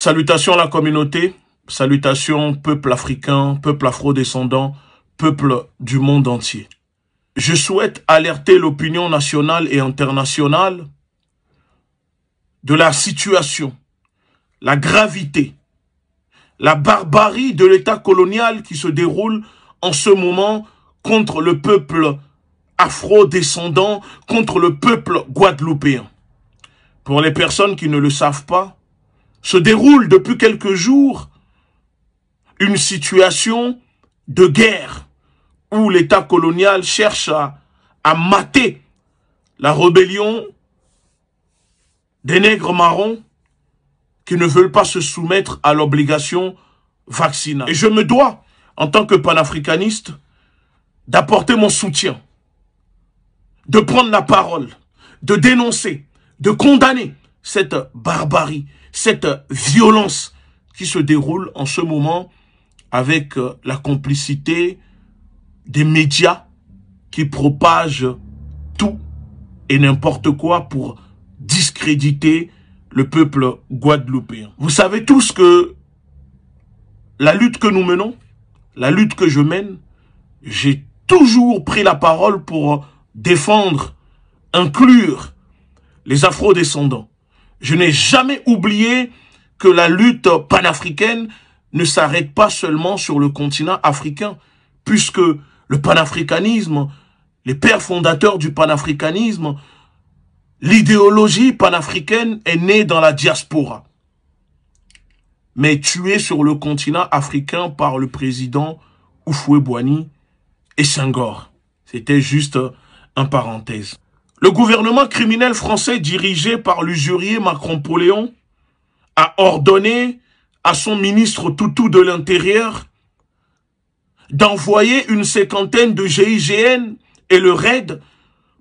Salutations à la communauté, salutations peuple africain, peuple afro-descendant, peuple du monde entier. Je souhaite alerter l'opinion nationale et internationale de la situation, la gravité, la barbarie de l'État colonial qui se déroule en ce moment contre le peuple afro-descendant, contre le peuple guadeloupéen. Pour les personnes qui ne le savent pas, se déroule depuis quelques jours une situation de guerre où l'État colonial cherche à, mater la rébellion des nègres marrons qui ne veulent pas se soumettre à l'obligation vaccinale. Et je me dois, en tant que panafricaniste, d'apporter mon soutien, de prendre la parole, de dénoncer, de condamner cette barbarie cette violence qui se déroule en ce moment avec euh, la complicité des médias qui propagent tout et n'importe quoi pour discréditer le peuple guadeloupéen. Vous savez tous que la lutte que nous menons, la lutte que je mène, j'ai toujours pris la parole pour défendre, inclure les afro-descendants. Je n'ai jamais oublié que la lutte panafricaine ne s'arrête pas seulement sur le continent africain, puisque le panafricanisme, les pères fondateurs du panafricanisme, l'idéologie panafricaine est née dans la diaspora, mais tuée sur le continent africain par le président oufoué Bouani et Senghor. C'était juste un parenthèse. Le gouvernement criminel français dirigé par l'usurier Macron-Poléon a ordonné à son ministre Toutou de l'Intérieur d'envoyer une cinquantaine de GIGN et le RAID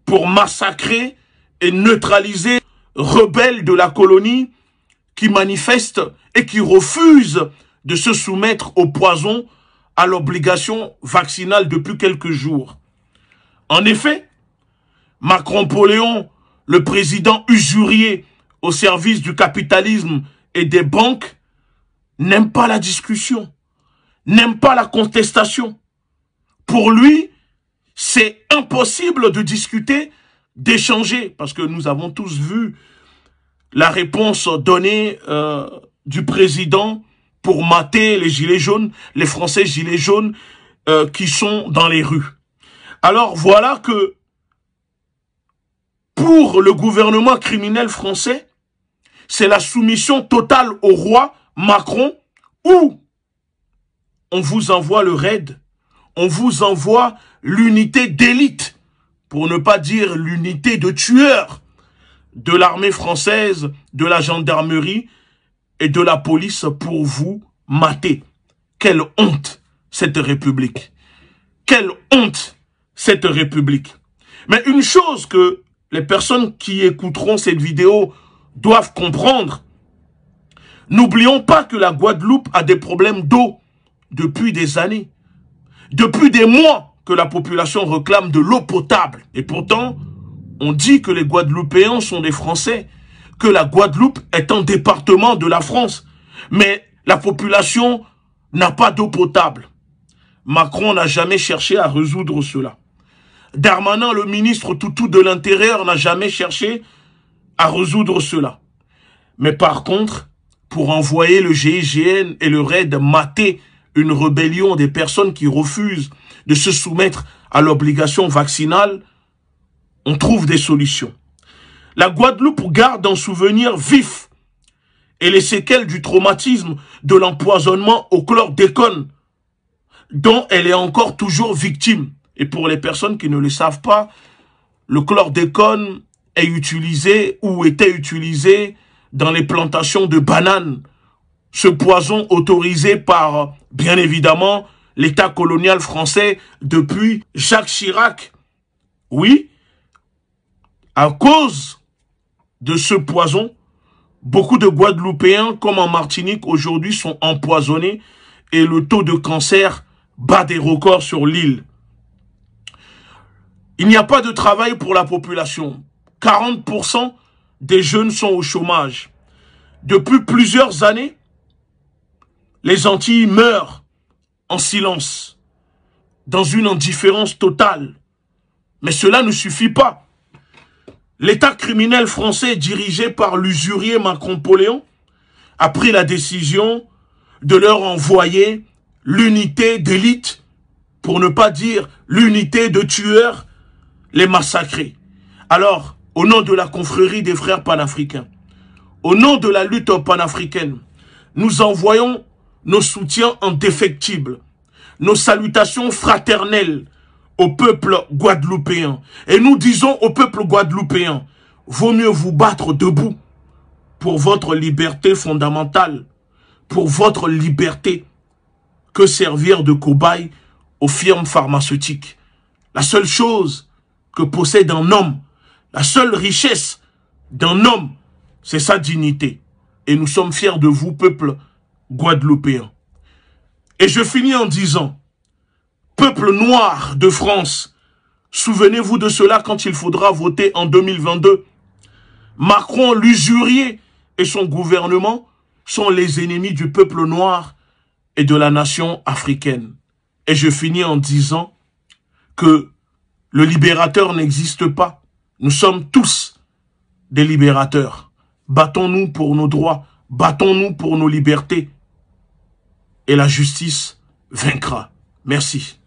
pour massacrer et neutraliser rebelles de la colonie qui manifestent et qui refusent de se soumettre au poison à l'obligation vaccinale depuis quelques jours. En effet, Macron-Poléon, le président usurier au service du capitalisme et des banques, n'aime pas la discussion, n'aime pas la contestation. Pour lui, c'est impossible de discuter, d'échanger, parce que nous avons tous vu la réponse donnée euh, du président pour mater les gilets jaunes, les Français gilets jaunes euh, qui sont dans les rues. Alors voilà que pour le gouvernement criminel français, c'est la soumission totale au roi Macron où on vous envoie le raid, on vous envoie l'unité d'élite, pour ne pas dire l'unité de tueurs de l'armée française, de la gendarmerie et de la police pour vous mater. Quelle honte cette République. Quelle honte cette République. Mais une chose que les personnes qui écouteront cette vidéo doivent comprendre. N'oublions pas que la Guadeloupe a des problèmes d'eau depuis des années. Depuis des mois que la population réclame de l'eau potable. Et pourtant, on dit que les Guadeloupéens sont des Français, que la Guadeloupe est un département de la France. Mais la population n'a pas d'eau potable. Macron n'a jamais cherché à résoudre cela. Darmanin, le ministre toutou de l'Intérieur, n'a jamais cherché à résoudre cela. Mais par contre, pour envoyer le GIGN et le RAID mater une rébellion des personnes qui refusent de se soumettre à l'obligation vaccinale, on trouve des solutions. La Guadeloupe garde un souvenir vif et les séquelles du traumatisme de l'empoisonnement au chlordécone dont elle est encore toujours victime. Et pour les personnes qui ne le savent pas, le chlordécone est utilisé ou était utilisé dans les plantations de bananes. Ce poison autorisé par, bien évidemment, l'État colonial français depuis Jacques Chirac. Oui, à cause de ce poison, beaucoup de Guadeloupéens, comme en Martinique, aujourd'hui sont empoisonnés et le taux de cancer bat des records sur l'île. Il n'y a pas de travail pour la population. 40% des jeunes sont au chômage. Depuis plusieurs années, les Antilles meurent en silence, dans une indifférence totale. Mais cela ne suffit pas. L'État criminel français dirigé par l'usurier Macron-Poléon a pris la décision de leur envoyer l'unité d'élite, pour ne pas dire l'unité de tueurs, les massacrer. Alors, au nom de la confrérie des frères panafricains, au nom de la lutte panafricaine, nous envoyons nos soutiens indéfectibles, nos salutations fraternelles au peuple guadeloupéen. Et nous disons au peuple guadeloupéen, vaut mieux vous battre debout pour votre liberté fondamentale, pour votre liberté, que servir de cobaye aux firmes pharmaceutiques. La seule chose que possède un homme. La seule richesse d'un homme, c'est sa dignité. Et nous sommes fiers de vous, peuple guadeloupéen. Et je finis en disant, peuple noir de France, souvenez-vous de cela quand il faudra voter en 2022. Macron, l'usurier et son gouvernement sont les ennemis du peuple noir et de la nation africaine. Et je finis en disant que le libérateur n'existe pas. Nous sommes tous des libérateurs. Battons-nous pour nos droits, battons-nous pour nos libertés. Et la justice vaincra. Merci.